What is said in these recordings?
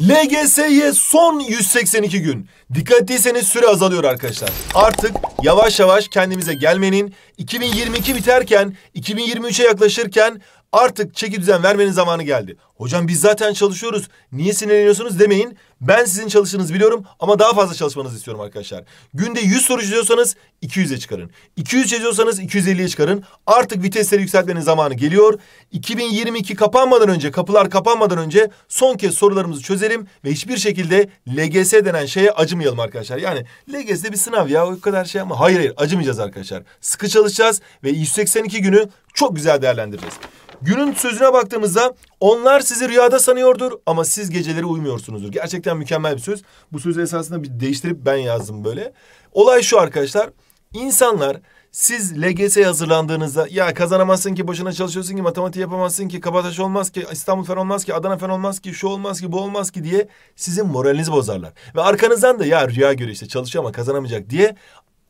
LGS'ye son 182 gün. Dikkat Dikkatliyseniz süre azalıyor arkadaşlar. Artık yavaş yavaş kendimize gelmenin 2022 biterken 2023'e yaklaşırken Artık çeki düzen vermenin zamanı geldi. Hocam biz zaten çalışıyoruz. Niye sinirleniyorsunuz demeyin. Ben sizin çalıştığınızı biliyorum ama daha fazla çalışmanızı istiyorum arkadaşlar. Günde 100 soru çözüyorsanız 200'e çıkarın. 200 çözüyorsanız 250'ye çıkarın. Artık vitesleri yükseltmenin zamanı geliyor. 2022 kapanmadan önce, kapılar kapanmadan önce son kez sorularımızı çözelim ve hiçbir şekilde LGS denen şeye acımayalım arkadaşlar. Yani LGS'de bir sınav ya o kadar şey ama hayır hayır acımayacağız arkadaşlar. Sıkı çalışacağız ve 182 günü çok güzel değerlendireceğiz. Günün sözüne baktığımızda onlar sizi rüyada sanıyordur ama siz geceleri uyumuyorsunuzdur. Gerçekten mükemmel bir söz. Bu sözü esasında bir değiştirip ben yazdım böyle. Olay şu arkadaşlar. İnsanlar siz LGS'ye hazırlandığınızda ya kazanamazsın ki boşuna çalışıyorsun ki matematik yapamazsın ki Kabataş olmaz ki İstanbul fen olmaz ki Adana fen olmaz ki şu olmaz ki bu olmaz ki diye sizin moralinizi bozarlar. Ve arkanızdan da ya rüya göre işte çalışıyor ama kazanamayacak diye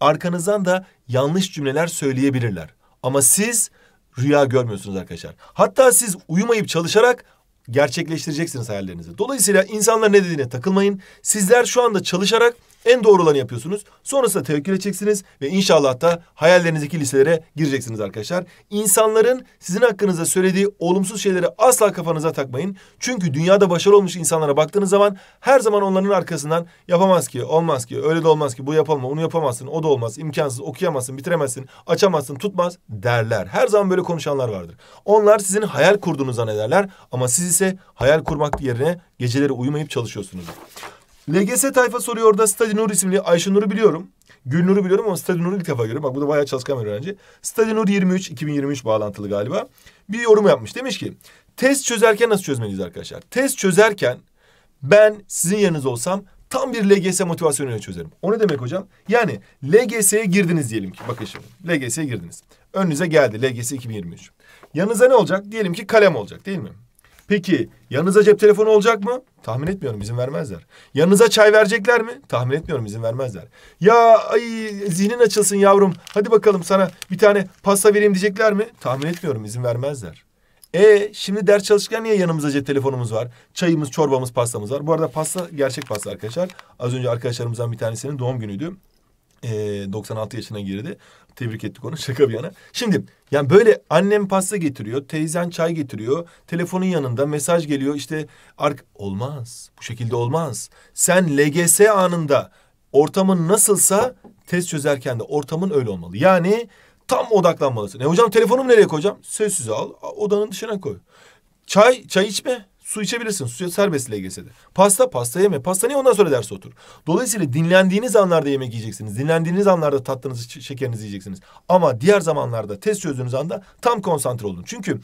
arkanızdan da yanlış cümleler söyleyebilirler. Ama siz rüya görmüyorsunuz arkadaşlar. Hatta siz uyumayıp çalışarak gerçekleştireceksiniz hayallerinizi. Dolayısıyla insanlar ne dediğine takılmayın. Sizler şu anda çalışarak en doğru olanı yapıyorsunuz. Sonrasında tevekkül edeceksiniz ve inşallah da hayallerinizdeki liselere gireceksiniz arkadaşlar. İnsanların sizin hakkınızda söylediği olumsuz şeyleri asla kafanıza takmayın. Çünkü dünyada başarılı olmuş insanlara baktığınız zaman her zaman onların arkasından yapamaz ki, olmaz ki, öyle de olmaz ki, bu yapamam, onu yapamazsın, o da olmaz, imkansız, okuyamazsın, bitiremezsin, açamazsın, tutmaz derler. Her zaman böyle konuşanlar vardır. Onlar sizin hayal kurduğunu zannederler ama siz ise hayal kurmak yerine geceleri uyumayıp çalışıyorsunuz. LGS tayfa soruyor da Stadi Nur isimli Ayşe Nur'u biliyorum. Gül Nur'u biliyorum ama Stadi Nur'u ilk defa görüyorum. Bak bu da bayağı çalışkan bir öğrenci. Stadi Nur 23, 2023 bağlantılı galiba. Bir yorum yapmış. Demiş ki test çözerken nasıl çözmeliyiz arkadaşlar? Test çözerken ben sizin yanınız olsam tam bir LGS motivasyonuyla çözerim. O ne demek hocam? Yani LGS'ye girdiniz diyelim ki. Bakın şimdi LGS'ye girdiniz. Önünüze geldi LGS 2023. Yanınıza ne olacak? Diyelim ki kalem olacak değil mi? Peki yanınıza cep telefonu olacak mı? Tahmin etmiyorum izin vermezler. Yanınıza çay verecekler mi? Tahmin etmiyorum izin vermezler. Ya ay zihnin açılsın yavrum. Hadi bakalım sana bir tane pasta vereyim diyecekler mi? Tahmin etmiyorum izin vermezler. E şimdi ders çalışırken niye yanımızda cep telefonumuz var? Çayımız, çorbamız, pastamız var. Bu arada pasta gerçek pasta arkadaşlar. Az önce arkadaşlarımızdan bir tanesinin doğum günüydü e, ee, 96 yaşına girdi. Tebrik ettik onu şaka bir yana. Şimdi yani böyle annem pasta getiriyor, teyzen çay getiriyor, telefonun yanında mesaj geliyor işte ark olmaz. Bu şekilde olmaz. Sen LGS anında ortamın nasılsa test çözerken de ortamın öyle olmalı. Yani tam odaklanmalısın. E hocam telefonumu nereye koyacağım? Sessize al, odanın dışına koy. Çay, çay içme. Su içebilirsin. Su serbest LGS'de. Pasta pasta yeme. Pasta niye ondan sonra derse otur. Dolayısıyla dinlendiğiniz anlarda yemek yiyeceksiniz. Dinlendiğiniz anlarda tatlınızı şekerinizi yiyeceksiniz. Ama diğer zamanlarda test çözdüğünüz anda tam konsantre olun. Çünkü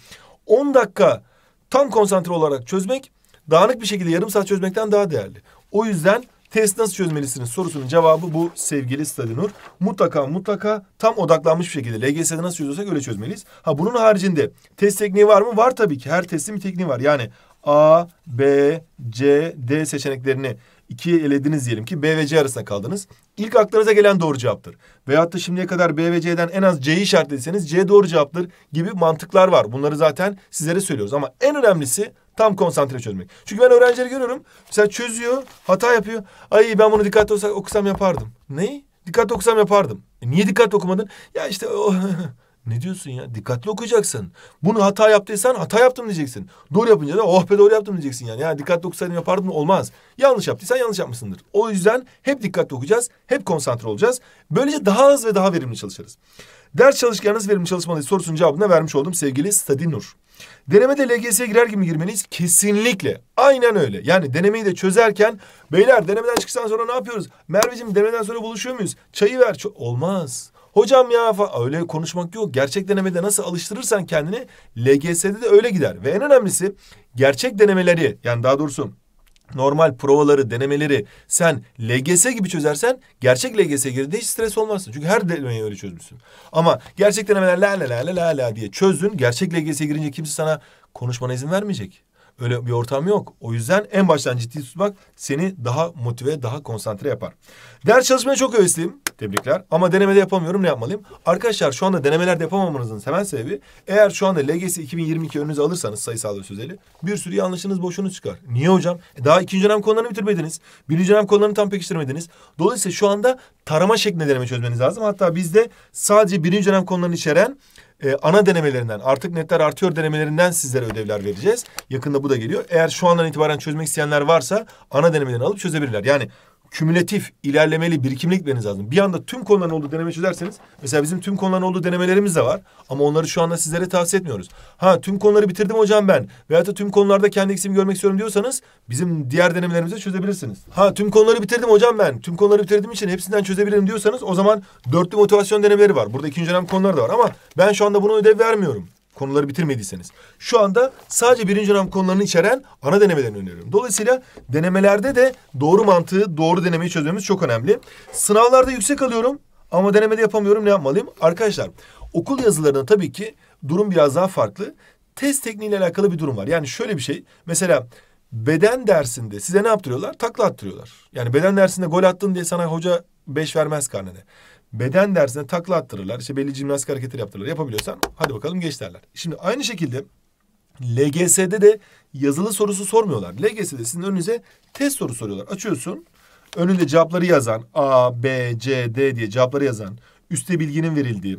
10 dakika tam konsantre olarak çözmek dağınık bir şekilde yarım saat çözmekten daha değerli. O yüzden test nasıl çözmelisiniz sorusunun cevabı bu sevgili Stadinur. Mutlaka mutlaka tam odaklanmış bir şekilde LGS'de nasıl çözüyorsak öyle çözmeliyiz. Ha bunun haricinde test tekniği var mı? Var tabii ki. Her testin bir tekniği var. Yani A, B, C, D seçeneklerini ikiye elediniz diyelim ki B ve C arasında kaldınız. İlk aklınıza gelen doğru cevaptır. Veyahut da şimdiye kadar B ve C'den en az C'yi işaretlediyseniz C doğru cevaptır gibi mantıklar var. Bunları zaten sizlere söylüyoruz ama en önemlisi tam konsantre çözmek. Çünkü ben öğrencileri görüyorum. Mesela çözüyor, hata yapıyor. Ay ben bunu dikkatli olsak, okusam yapardım. Neyi? Dikkat okusam yapardım. E niye dikkat okumadın? Ya işte o Ne diyorsun ya? Dikkatli okuyacaksın. Bunu hata yaptıysan hata yaptım diyeceksin. Doğru yapınca da oh be doğru yaptım diyeceksin yani. Yani dikkatli okusaydım yapardım olmaz. Yanlış yaptıysan yanlış yapmışsındır. O yüzden hep dikkatli okuyacağız. Hep konsantre olacağız. Böylece daha hızlı ve daha verimli çalışırız. Ders çalışırken verimli çalışmalıyız sorusunun cevabını vermiş oldum sevgili Stadinur. Denemede LGS'ye girer gibi girmeniz Kesinlikle. Aynen öyle. Yani denemeyi de çözerken beyler denemeden çıktıktan sonra ne yapıyoruz? Merveciğim denemeden sonra buluşuyor muyuz? Çayı ver. Olmaz. Hocam ya öyle konuşmak yok. Gerçek denemede nasıl alıştırırsan kendini LGS'de de öyle gider. Ve en önemlisi gerçek denemeleri yani daha doğrusu normal provaları, denemeleri sen LGS gibi çözersen gerçek LGS girdiğinde hiç stres olmazsın. Çünkü her denemeyi öyle çözmüşsün. Ama gerçek denemeler la la la la la diye çözdün. Gerçek LGS girince kimse sana konuşmana izin vermeyecek. Öyle bir ortam yok. O yüzden en baştan ciddi tutmak seni daha motive, daha konsantre yapar. Ders çalışmaya çok hevesliyim. Tebrikler. Ama denemede yapamıyorum. Ne yapmalıyım? Arkadaşlar şu anda denemelerde yapamamanızın temel sebebi eğer şu anda LGS 2022 önünüze alırsanız sayısal ve sözeli bir sürü yanlışınız boşunuz çıkar. Niye hocam? E daha ikinci dönem konularını bitirmediniz. Birinci dönem konularını tam pekiştirmediniz. Dolayısıyla şu anda tarama şeklinde deneme çözmeniz lazım. Hatta bizde sadece birinci dönem konularını içeren e, ana denemelerinden artık netler artıyor denemelerinden sizlere ödevler vereceğiz. Yakında bu da geliyor. Eğer şu andan itibaren çözmek isteyenler varsa ana denemelerini alıp çözebilirler. Yani kümülatif ilerlemeli birikimli gitmeniz lazım. Bir anda tüm konuların olduğu deneme çözerseniz mesela bizim tüm konuların olduğu denemelerimiz de var ama onları şu anda sizlere tavsiye etmiyoruz. Ha tüm konuları bitirdim hocam ben veyahut da tüm konularda kendi eksimi görmek istiyorum diyorsanız bizim diğer denemelerimizi çözebilirsiniz. Ha tüm konuları bitirdim hocam ben tüm konuları bitirdim için hepsinden çözebilirim diyorsanız o zaman dörtlü motivasyon denemeleri var. Burada ikinci önem konuları da var ama ben şu anda bunu ödev vermiyorum konuları bitirmediyseniz. Şu anda sadece birinci dönem konularını içeren ana denemelerini öneriyorum. Dolayısıyla denemelerde de doğru mantığı, doğru denemeyi çözmemiz çok önemli. Sınavlarda yüksek alıyorum ama denemede yapamıyorum ne yapmalıyım? Arkadaşlar okul yazılarında tabii ki durum biraz daha farklı. Test tekniğiyle alakalı bir durum var. Yani şöyle bir şey. Mesela beden dersinde size ne yaptırıyorlar? Takla attırıyorlar. Yani beden dersinde gol attın diye sana hoca beş vermez karnede beden dersine takla attırırlar. İşte belli jimnastik hareketleri yaptırırlar. Yapabiliyorsan hadi bakalım geç derler. Şimdi aynı şekilde LGS'de de yazılı sorusu sormuyorlar. LGS'de sizin önünüze test soru soruyorlar. Açıyorsun. Önünde cevapları yazan A, B, C, D diye cevapları yazan üstte bilginin verildiği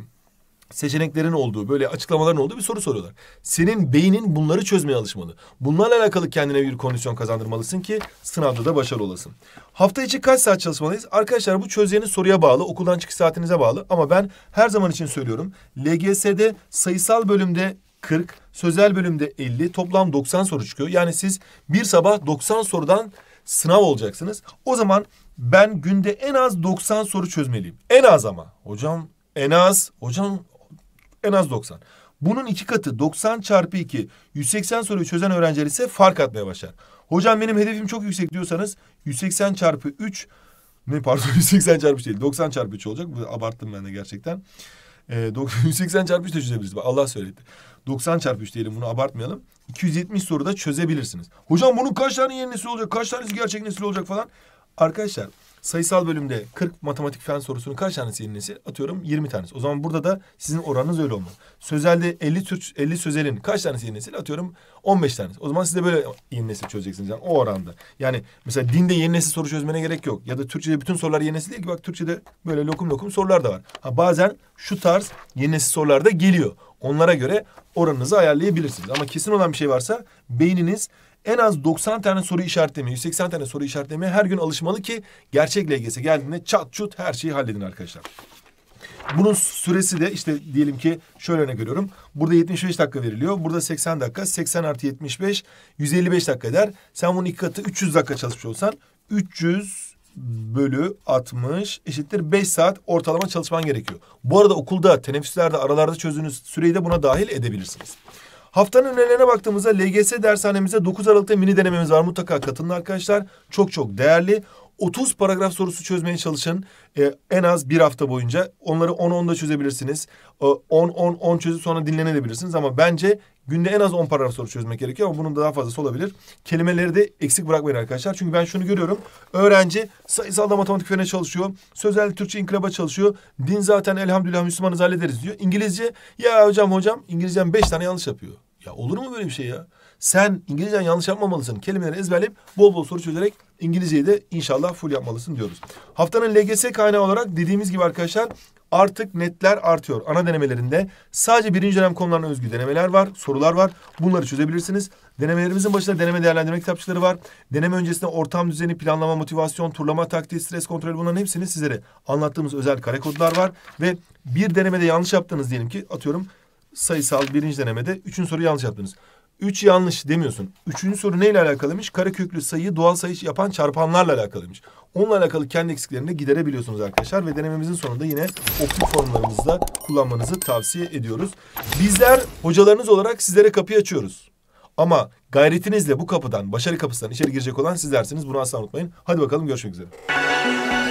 seçeneklerin olduğu, böyle açıklamaların olduğu bir soru soruyorlar. Senin beynin bunları çözmeye alışmalı. Bunlarla alakalı kendine bir kondisyon kazandırmalısın ki sınavda da başarılı olasın. Hafta içi kaç saat çalışmalıyız? Arkadaşlar bu çözeceğiniz soruya bağlı, okuldan çıkış saatinize bağlı ama ben her zaman için söylüyorum. LGS'de sayısal bölümde 40, sözel bölümde 50, toplam 90 soru çıkıyor. Yani siz bir sabah 90 sorudan sınav olacaksınız. O zaman ben günde en az 90 soru çözmeliyim. En az ama. Hocam en az hocam en az 90. Bunun iki katı 90 çarpı 2 180 soruyu çözen öğrenciler ise fark atmaya başlar. Hocam benim hedefim çok yüksek diyorsanız 180 çarpı 3 ne pardon 180 çarpı değil 90 çarpı 3 olacak. Bu abarttım ben de gerçekten. E, ee, 180 çarpı 3 de çözebiliriz. Allah söyledi. 90 çarpı 3 diyelim bunu abartmayalım. 270 soruda çözebilirsiniz. Hocam bunun kaç tane yeni nesil olacak? Kaç tanesi gerçek nesil olacak falan. Arkadaşlar sayısal bölümde 40 matematik fen sorusunun kaç tanesi yenilesi? Atıyorum 20 tanesi. O zaman burada da sizin oranınız öyle olmalı. Sözelde 50 tür, 50 sözelin kaç tanesi yenilesi? Atıyorum 15 tanesi. O zaman siz de böyle yenilesi çözeceksiniz yani o oranda. Yani mesela dinde yenilesi soru çözmene gerek yok. Ya da Türkçede bütün sorular yenilesi değil ki. Bak Türkçede böyle lokum lokum sorular da var. Ha bazen şu tarz yenilesi sorular da geliyor. Onlara göre oranınızı ayarlayabilirsiniz. Ama kesin olan bir şey varsa beyniniz en az 90 tane soru işaretleme, 180 tane soru işaretleme her gün alışmalı ki gerçek LGS geldiğinde çat çut her şeyi halledin arkadaşlar. Bunun süresi de işte diyelim ki şöyle ne görüyorum. Burada 75 dakika veriliyor. Burada 80 dakika. 80 artı 75 155 dakika eder. Sen bunun iki katı 300 dakika çalışmış olsan 300 bölü 60 eşittir 5 saat ortalama çalışman gerekiyor. Bu arada okulda, teneffüslerde, aralarda çözdüğünüz süreyi de buna dahil edebilirsiniz. Haftanın önelerine baktığımızda LGS dershanemizde 9 Aralık'ta mini denememiz var. Mutlaka katılın arkadaşlar. Çok çok değerli. 30 paragraf sorusu çözmeye çalışın. E, en az bir hafta boyunca. Onları 10-10'da çözebilirsiniz. 10-10-10 e, çözüp sonra dinlenebilirsiniz. Ama bence günde en az 10 paragraf soru çözmek gerekiyor. Ama bunun da daha fazlası olabilir. Kelimeleri de eksik bırakmayın arkadaşlar. Çünkü ben şunu görüyorum. Öğrenci sayısalda matematik üzerine çalışıyor. Sözel Türkçe inkılaba çalışıyor. Din zaten elhamdülillah Müslümanız hallederiz diyor. İngilizce ya hocam hocam İngilizcem beş tane yanlış yapıyor. Ya olur mu böyle bir şey ya? Sen İngilizcen yanlış yapmamalısın. Kelimeleri ezberleyip bol bol soru çözerek İngilizceyi de inşallah full yapmalısın diyoruz. Haftanın LGS kaynağı olarak dediğimiz gibi arkadaşlar artık netler artıyor. Ana denemelerinde sadece birinci dönem konularına özgü denemeler var, sorular var. Bunları çözebilirsiniz. Denemelerimizin başında deneme değerlendirme kitapçıkları var. Deneme öncesinde ortam düzeni, planlama, motivasyon, turlama taktiği, stres kontrolü bunların hepsini sizlere anlattığımız özel kare kodlar var. Ve bir denemede yanlış yaptınız diyelim ki atıyorum sayısal birinci denemede üçün soruyu yanlış yaptınız. Üç yanlış demiyorsun. Üçüncü soru neyle alakalıymış? Kareköklü sayıyı doğal sayı yapan çarpanlarla alakalıymış. Onunla alakalı kendi eksiklerini de giderebiliyorsunuz arkadaşlar. Ve denememizin sonunda yine optik formlarımızda kullanmanızı tavsiye ediyoruz. Bizler hocalarınız olarak sizlere kapıyı açıyoruz. Ama gayretinizle bu kapıdan, başarı kapısından içeri girecek olan sizlersiniz. Bunu asla unutmayın. Hadi bakalım görüşmek üzere.